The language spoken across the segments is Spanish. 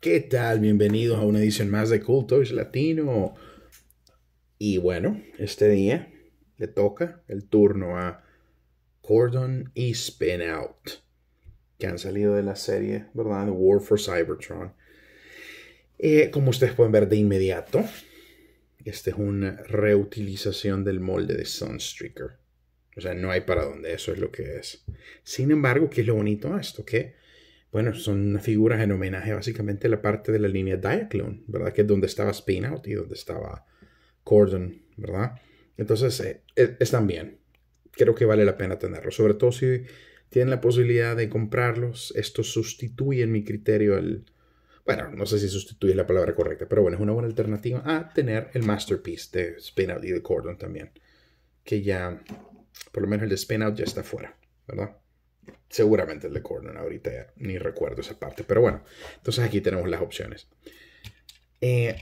¿Qué tal? Bienvenidos a una edición más de Cool Toys Latino. Y bueno, este día le toca el turno a Cordon y Spin Out, que han salido de la serie, ¿verdad? War for Cybertron. Eh, como ustedes pueden ver de inmediato, este es una reutilización del molde de Sunstreaker. O sea, no hay para dónde, eso es lo que es. Sin embargo, ¿qué es lo bonito de esto? ¿Qué? bueno, son figuras en homenaje básicamente a la parte de la línea Diaclone, ¿verdad? Que es donde estaba Spinout y donde estaba Cordon, ¿verdad? Entonces, eh, eh, están bien. Creo que vale la pena tenerlos, sobre todo si tienen la posibilidad de comprarlos. Esto sustituye en mi criterio el... Bueno, no sé si sustituye la palabra correcta, pero bueno, es una buena alternativa a tener el Masterpiece de Spinout y de Cordon también. Que ya, por lo menos el de Spinout ya está fuera, ¿verdad? seguramente el de Cornyn ahorita, ni recuerdo esa parte, pero bueno, entonces aquí tenemos las opciones. Eh,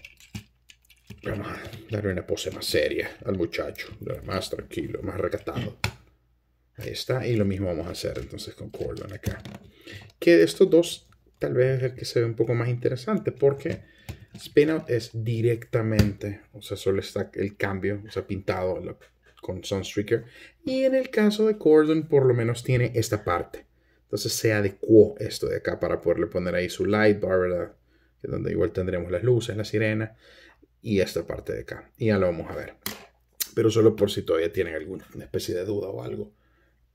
vamos a darle una pose más seria al muchacho, más tranquilo, más recatado. Ahí está, y lo mismo vamos a hacer entonces con cordon acá. Que estos dos, tal vez es el que se ve un poco más interesante, porque Spinout es directamente, o sea, solo está el cambio, o sea, pintado, con Sunstreaker. Y en el caso de Cordon, por lo menos tiene esta parte. Entonces se adecuó esto de acá para poderle poner ahí su light bar, ¿verdad? Que donde igual tendremos las luces, la sirena y esta parte de acá. Y ya lo vamos a ver. Pero solo por si todavía tienen alguna especie de duda o algo.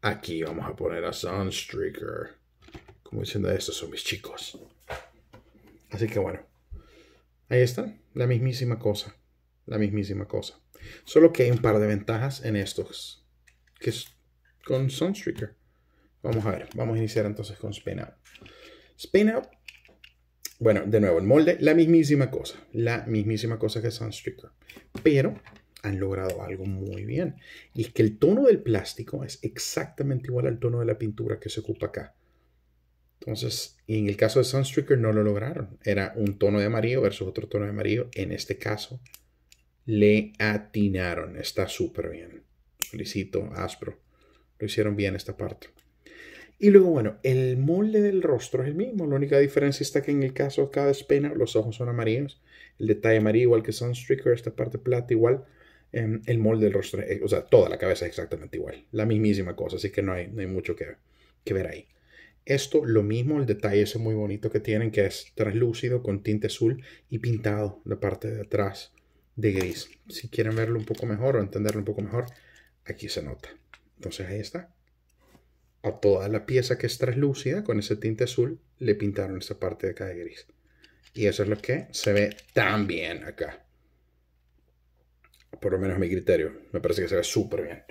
Aquí vamos a poner a Sunstreaker. Como diciendo, estos son mis chicos. Así que bueno. Ahí está. La mismísima cosa. La mismísima cosa. Solo que hay un par de ventajas en estos. Que es con Sunstreaker. Vamos a ver, vamos a iniciar entonces con Spin Out. Spin Out, bueno, de nuevo, el molde, la mismísima cosa, la mismísima cosa que Sunstreaker, pero han logrado algo muy bien, y es que el tono del plástico es exactamente igual al tono de la pintura que se ocupa acá. Entonces, en el caso de Sunstreaker no lo lograron, era un tono de amarillo versus otro tono de amarillo, en este caso le atinaron. Está súper bien. Felicito, Aspro. Lo hicieron bien esta parte. Y luego, bueno, el molde del rostro es el mismo. La única diferencia está que en el caso de cada espina, los ojos son amarillos. El detalle amarillo igual que Sunstreaker, esta parte plata igual. Em, el molde del rostro, eh, o sea, toda la cabeza es exactamente igual. La mismísima cosa, así que no hay, mucho que, que ver ahí. Esto, lo mismo, el detalle ese muy bonito que tienen, que es translúcido con tinte azul y pintado la parte de atrás de gris. Si quieren verlo un poco mejor o entenderlo un poco mejor, aquí se nota. Entonces ahí está. A toda la pieza que es traslúcida con ese tinte azul le pintaron esa parte de acá de gris. Y eso es lo que se ve tan bien acá. Por lo menos mi criterio. Me parece que se ve súper bien.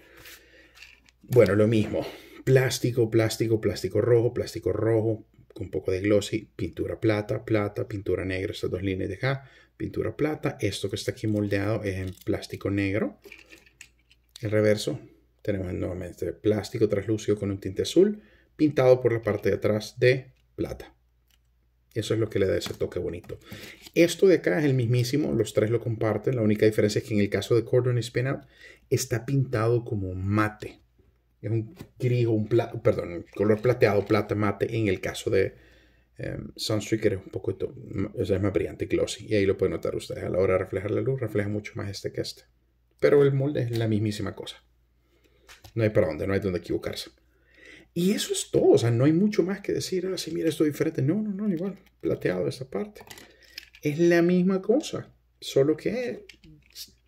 Bueno, lo mismo. Plástico, plástico, plástico rojo, plástico rojo, con un poco de glossy, pintura plata, plata, pintura negra, estas dos líneas de acá pintura plata. Esto que está aquí moldeado es en plástico negro. El reverso tenemos nuevamente plástico translúcido con un tinte azul pintado por la parte de atrás de plata. Eso es lo que le da ese toque bonito. Esto de acá es el mismísimo, los tres lo comparten. La única diferencia es que en el caso de Cordon y Spin está pintado como mate. Es un gris, un plato, perdón, color plateado, plata mate en el caso de, Em, Sunstreaker es un poquito es más brillante y glossy. Y ahí lo pueden notar ustedes. A la hora de reflejar la luz, refleja mucho más este que este. Pero el molde es la mismísima cosa. No hay para dónde, no hay donde equivocarse. Y eso es todo. O sea, no hay mucho más que decir. Ah, si mira, esto diferente. No, no, no, igual. Plateado esa parte. Es la misma cosa. Solo que,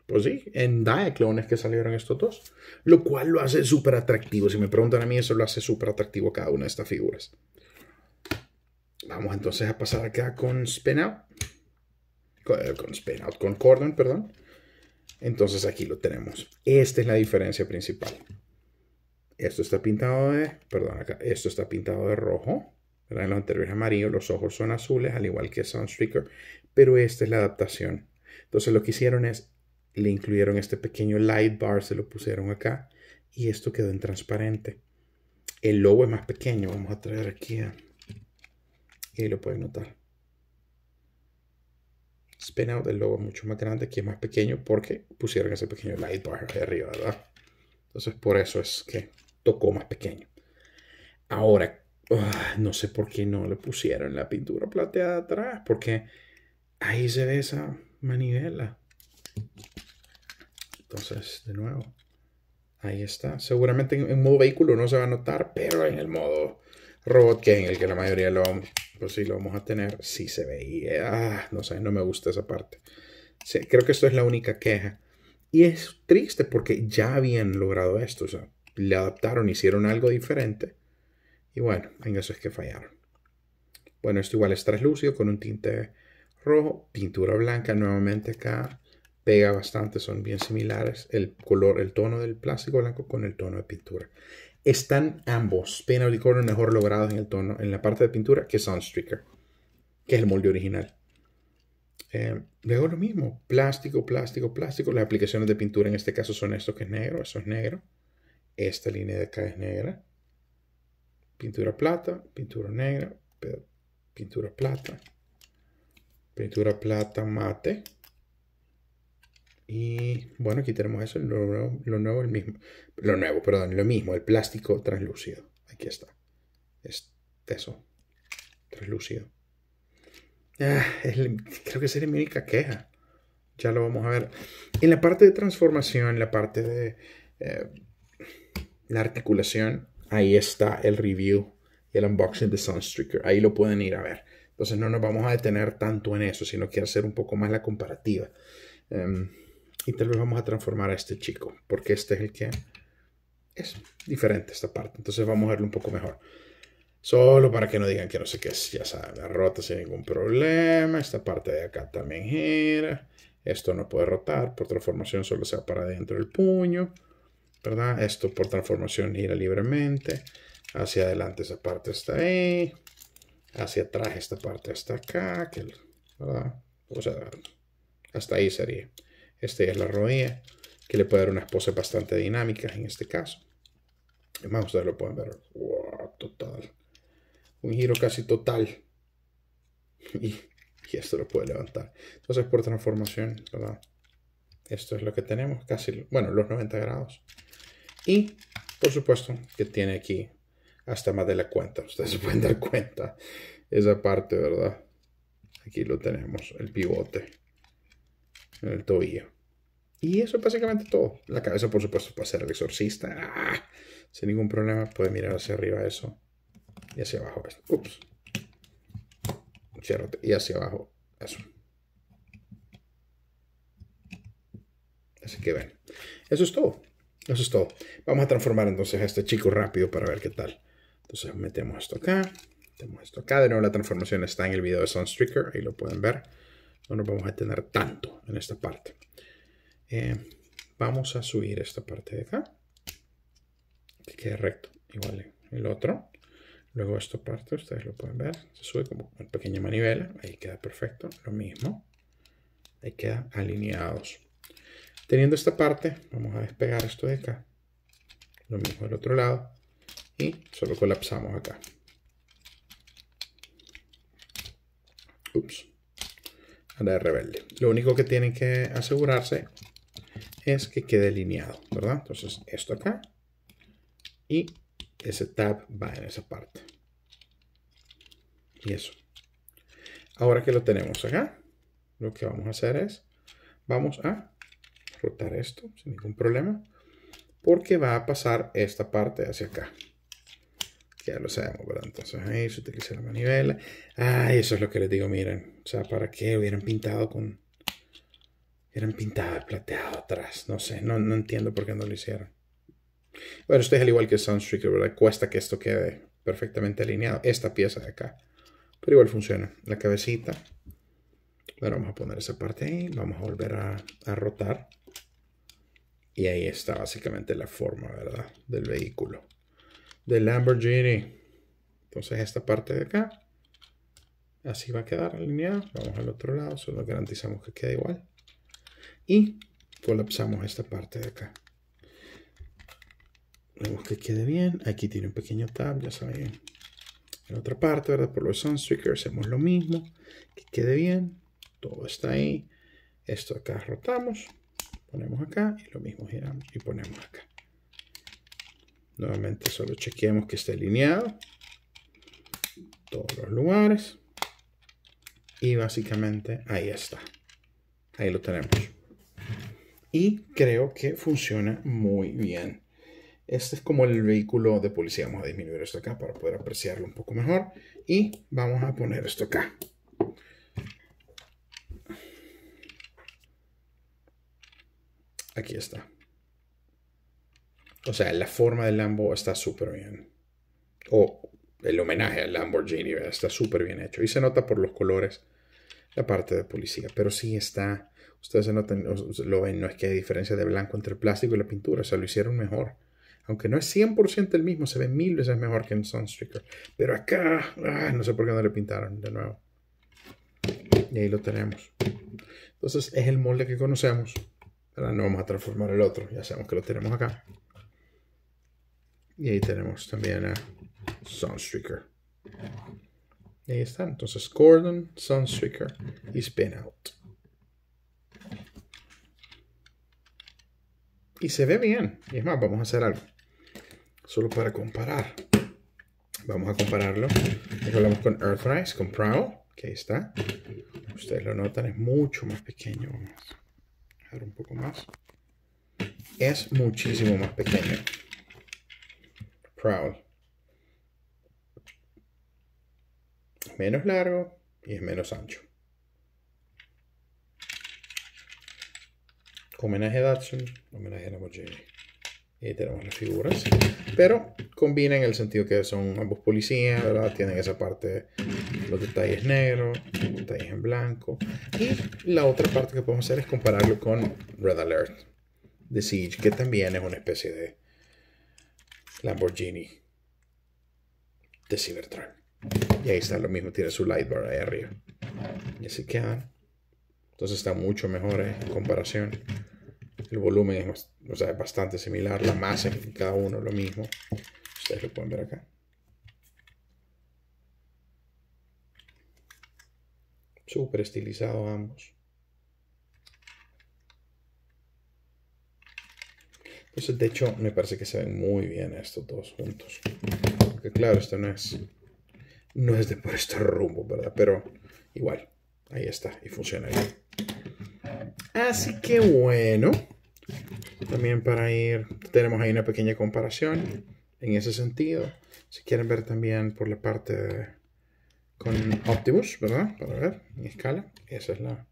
pues sí, en clones que salieron estos dos. Lo cual lo hace súper atractivo. Si me preguntan a mí, eso lo hace súper atractivo cada una de estas figuras. Vamos entonces a pasar acá con Spinout. Eh, con, Spin Out, con Cordon, perdón. Entonces aquí lo tenemos. Esta es la diferencia principal. Esto está pintado de, perdón, acá, esto está pintado de rojo. ¿verdad? En los anteriores amarillo, los ojos son azules, al igual que Soundstreaker. Pero esta es la adaptación. Entonces lo que hicieron es, le incluyeron este pequeño light bar, se lo pusieron acá. Y esto quedó en transparente. El logo es más pequeño. Vamos a traer aquí a y ahí lo pueden notar. Spin out, el logo mucho más grande, aquí es más pequeño porque pusieron ese pequeño light bar ahí arriba, ¿verdad? Entonces por eso es que tocó más pequeño. Ahora, ah, no sé por qué no le pusieron la pintura plateada atrás, porque ahí se ve esa manivela. Entonces, de nuevo, ahí está. Seguramente en, modo vehículo no se va a notar, pero en el modo robot, que en el que la mayoría lo si lo vamos a tener. si se veía. Ah, no sé, no me gusta esa parte. Sí, creo que esto es la única queja. Y es triste porque ya habían logrado esto. le adaptaron, hicieron algo diferente. Y bueno, en eso es que fallaron. Bueno, esto igual es translúcido con un tinte rojo, pintura blanca nuevamente acá. Pega bastante, son bien similares el color, el tono del plástico blanco con el tono de pintura están ambos, pena y corner, mejor logrados en el tono, en la parte de pintura que Sunstreaker, que es el molde original. Eh, luego lo mismo, plástico, plástico, plástico. Las aplicaciones de pintura en este caso son esto que es negro, eso es negro. Esta línea de acá es negra. Pintura plata, pintura negra, pintura plata, pintura plata mate, y bueno, aquí tenemos eso, lo nuevo, lo nuevo, el mismo. Lo nuevo, perdón, lo mismo, el plástico translúcido. Aquí está. Es eso. Translúcido. Ah, creo que sería mi única queja. Ya lo vamos a ver. En la parte de transformación, la parte de eh, la articulación, ahí está el review el unboxing de Sunstreaker. Ahí lo pueden ir a ver. Entonces no nos vamos a detener tanto en eso, sino que hacer un poco más la comparativa. Em, y tal vez vamos a transformar a este chico, porque este es el que es diferente esta parte. Entonces vamos a verlo un poco mejor. Solo para que no digan que no sé qué es, ya saben, la rota sin ningún problema. Esta parte de acá también gira. Esto no puede rotar, por transformación solo se va para dentro del puño. ¿Verdad? Esto por transformación gira libremente. Hacia adelante esa parte está ahí. Hacia atrás esta parte está acá. ¿Verdad? O sea, hasta ahí sería. Esta es la rodilla, que le puede dar unas poses bastante dinámicas en este caso. Además, ustedes lo pueden ver. Wow, total. Un giro casi total. Y, esto lo puede levantar. Entonces, por transformación, ¿verdad? Esto es lo que tenemos. Casi, bueno, los 90 grados. Y, por supuesto, que tiene aquí hasta más de la cuenta. Ustedes se pueden dar cuenta. Esa parte, ¿verdad? Aquí lo tenemos, el pivote. el tobillo. Y eso es básicamente todo. La cabeza, por supuesto, puede ser el exorcista. ¡Ah! Sin ningún problema puede mirar hacia arriba eso. Y hacia abajo. esto. Ups. Y hacia abajo. Eso. Así que ven. Eso es todo. Eso es todo. Vamos a transformar entonces a este chico rápido para ver qué tal. Entonces metemos esto acá. Metemos esto acá. De nuevo la transformación está en el video de Sunstreaker. Ahí lo pueden ver. No nos vamos a tener tanto en esta parte. Eh, vamos a subir esta parte de acá. Que quede recto. Igual el otro. Luego esta parte, ustedes lo pueden ver. Se sube como una pequeña manivela. Ahí queda perfecto. Lo mismo. Ahí queda alineados. Teniendo esta parte, vamos a despegar esto de acá. Lo mismo del otro lado. Y solo colapsamos acá. Ups. Ahora de rebelde. Lo único que tienen que asegurarse es que quede alineado, ¿verdad? Entonces, esto acá y ese tab va en esa parte. Y eso. Ahora que lo tenemos acá, lo que vamos a hacer es, vamos a rotar esto sin ningún problema, porque va a pasar esta parte hacia acá. Ya lo sabemos, ¿verdad? Entonces ahí se utiliza la manivela. Ah, eso es lo que les digo, miren. O sea, ¿para qué hubieran pintado con, eran pintadas, plateado atrás. No sé, no, entiendo por qué no lo hicieron. Bueno, esto es al igual que Sunstreaker, ¿verdad? Cuesta que esto quede perfectamente alineado. Esta pieza de acá. Pero igual funciona. La cabecita. Bueno, vamos a poner esa parte ahí. Vamos a volver a, rotar. Y ahí está básicamente la forma, ¿verdad? Del vehículo. Del Lamborghini. Entonces esta parte de acá. Así va a quedar alineada. Vamos al otro lado. Solo garantizamos que quede igual y colapsamos esta parte de acá. Vemos que quede bien. Aquí tiene un pequeño tab, ya saben. En otra parte, ¿verdad? Por los Sunstreaker hacemos lo mismo. Que quede bien. Todo está ahí. Esto acá rotamos. Ponemos acá y lo mismo giramos y ponemos acá. Nuevamente solo chequeamos que esté alineado. Todos los lugares. Y básicamente ahí está. Ahí lo tenemos y creo que funciona muy bien. Este es como el vehículo de policía. Vamos a disminuir esto acá para poder apreciarlo un poco mejor. Y vamos a poner esto acá. Aquí está. O sea, la forma del Lambo está súper bien. O el homenaje al Lamborghini está súper bien hecho. Y se nota por los colores la parte de policía, pero sí está, ustedes se notan, lo ven, no es que hay diferencia de blanco entre el plástico y la pintura, o sea, lo hicieron mejor. Aunque no es 100% el mismo, se ve mil veces mejor que en Sunstreaker. Pero acá, ah, no sé por qué no le pintaron de nuevo. Y ahí lo tenemos. Entonces es el molde que conocemos. Ahora no vamos a transformar el otro, ya sabemos que lo tenemos acá. Y ahí tenemos también a Sunstreaker. Ahí está. Entonces, Gordon, Sunstreaker y Spin Out. Y se ve bien. Y es más, vamos a hacer algo. Solo para comparar. Vamos a compararlo. Aquí hablamos con Earthrise, con Prowl, que ahí está. Ustedes lo notan, es mucho más pequeño. Vamos a dejar un poco más. Es muchísimo más pequeño. Prowl. menos largo y es menos ancho. Homenaje a Datsun, homenaje a Lamborghini. Y eh, ahí tenemos las figuras. Pero combina en el sentido que son ambos policías, ¿verdad? Tienen esa parte, los detalles negros, los detalles en blanco. Y la otra parte que podemos hacer es compararlo con Red Alert de Siege, que también es una especie de Lamborghini de Cybertruck. Y ahí está lo mismo, tiene su light bar ahí arriba. Y así quedan. Ah, entonces está mucho mejor eh, en comparación. El volumen es bastante similar. La masa en cada uno lo mismo. Ustedes lo pueden ver acá. Súper estilizado ambos. Entonces, de hecho, me parece que se ven muy bien estos dos juntos. Porque claro, esto no es no es de por este rumbo, ¿verdad? Pero igual, ahí está y funciona bien. Así que bueno, también para ir, tenemos ahí una pequeña comparación en ese sentido. Si quieren ver también por la parte con Optimus, ¿verdad? Para ver en escala, esa es la,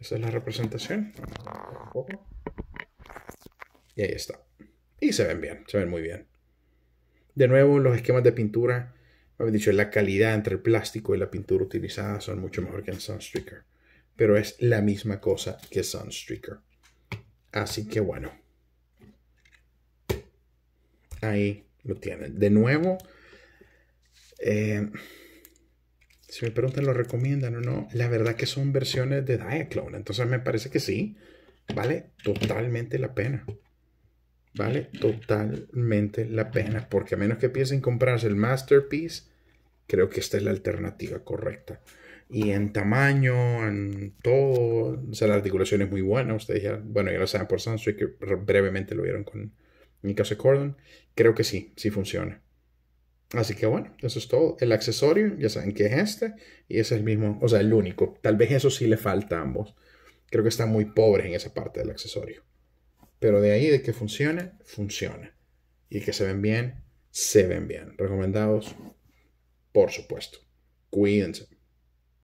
esa es la representación. Y ahí está. Y se ven bien, se ven muy bien. De nuevo, los esquemas de pintura habéis dicho, la calidad entre el plástico y la pintura utilizada son mucho mejor que en Sunstreaker. Pero es la misma cosa que Sunstreaker. Así que bueno. Ahí lo tienen. De nuevo, eh, si me preguntan, ¿lo recomiendan o no? La verdad que son versiones de Diaclone. Entonces me parece que sí. Vale totalmente la pena. Vale totalmente la pena. Porque a menos que piensen comprarse el Masterpiece Creo que esta es la alternativa correcta. Y en tamaño, en todo, o sea, la articulación es muy buena. Ustedes ya, bueno, ya lo saben por Sansu, que brevemente lo vieron con mi caso Creo que sí, sí funciona. Así que bueno, eso es todo. El accesorio, ya saben que es este, y es el mismo, o sea, el único. Tal vez eso sí le falta a ambos. Creo que están muy pobres en esa parte del accesorio. Pero de ahí, de que funcione, funciona. Y que se ven bien, se ven bien. Recomendados por supuesto. Cuídense.